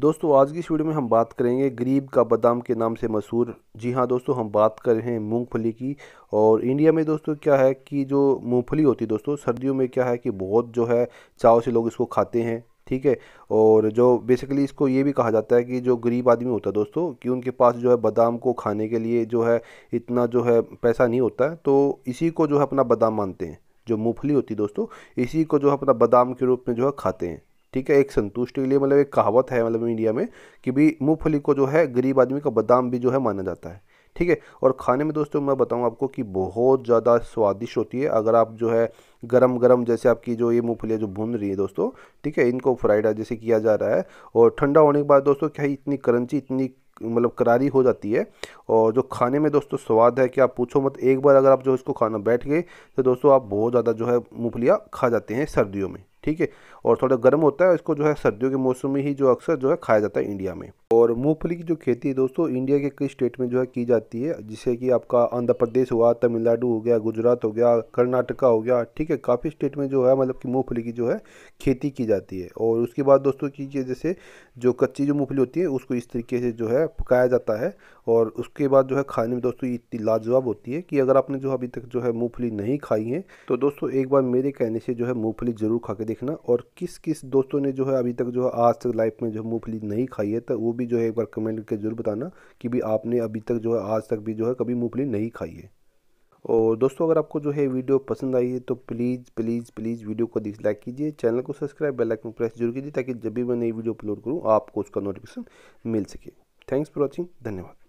दोस्तों आज की इस वीडियो में हम बात करेंगे गरीब का बादाम के नाम से मशहूर जी हाँ दोस्तों हम बात कर रहे हैं मूंगफली की और इंडिया में दोस्तों क्या है कि जो मूंगफली होती है दोस्तों सर्दियों में क्या है कि बहुत जो है चाव से लोग इसको खाते हैं ठीक है और जो बेसिकली इसको ये भी कहा जाता है कि जो गरीब आदमी होता है दोस्तों कि उनके पास जो है बादाम को खाने के लिए जो है इतना जो है पैसा नहीं होता है तो इसी को जो है अपना बादाम मानते हैं जो मूँगफली होती है दोस्तों इसी को जो है अपना बादाम के रूप में जो है खाते हैं ठीक है एक संतुष्टि के लिए मतलब एक कहावत है मतलब इंडिया में कि भी मूँगफली को जो है गरीब आदमी का बादाम भी जो है माना जाता है ठीक है और खाने में दोस्तों मैं बताऊँ आपको कि बहुत ज़्यादा स्वादिष्ट होती है अगर आप जो है गरम गरम जैसे आपकी जो ये मूँगफलियाँ जो भून रही है दोस्तों ठीक है इनको फ्राइड जैसे किया जा रहा है और ठंडा होने के बाद दोस्तों क्या इतनी करंची इतनी मतलब करारी हो जाती है और जो खाने में दोस्तों स्वाद है कि आप पूछो मत एक बार अगर आप जो इसको खाना बैठ गए तो दोस्तों आप बहुत ज़्यादा जो है मूँगफलियाँ खा जाते हैं सर्दियों में ठीक है और थोड़ा गर्म होता है इसको जो है सर्दियों के मौसम में ही जो अक्सर जो है खाया जाता है इंडिया में और मूंगफली की जो खेती है दोस्तों इंडिया के कई स्टेट में जो है की जाती है जिसे कि आपका आंध्र प्रदेश हुआ तमिलनाडु हो गया गुजरात हो गया कर्नाटका हो गया ठीक है काफ़ी स्टेट में जो है मतलब कि मूंगफली की जो है खेती की जाती है और उसके बाद दोस्तों की जैसे जो कच्ची जो मूंगफली होती है उसको इस तरीके से जो है पकाया जाता है और उसके बाद जो है खाने में दोस्तों इतनी लाजवाब होती है कि अगर आपने जो अभी तक जो है मूँगफली नहीं खाई है तो दोस्तों एक बार मेरे कहने से जो है मूँगफली ज़रूर खा के देखना और किस किस दोस्तों ने जो है अभी तक जो है आज तक लाइफ में जो मूँगफली नहीं खाई है तो वो भी जो है एक बार कमेंट करके ज़रूर बताना कि भी आपने अभी तक जो है आज तक भी जो है कभी मूँगफली नहीं खाई है और दोस्तों अगर आपको जो है वीडियो पसंद आई है तो प्लीज़ प्लीज़ प्लीज़ वीडियो को लाइक कीजिए चैनल को सब्सक्राइब बेल आइकन प्रेस जरूर कीजिए ताकि जब भी मैं नई वीडियो अपलोड करूँ आपको उसका नोटिफिकेशन मिल सके थैंक्स फॉर वॉचिंग धन्यवाद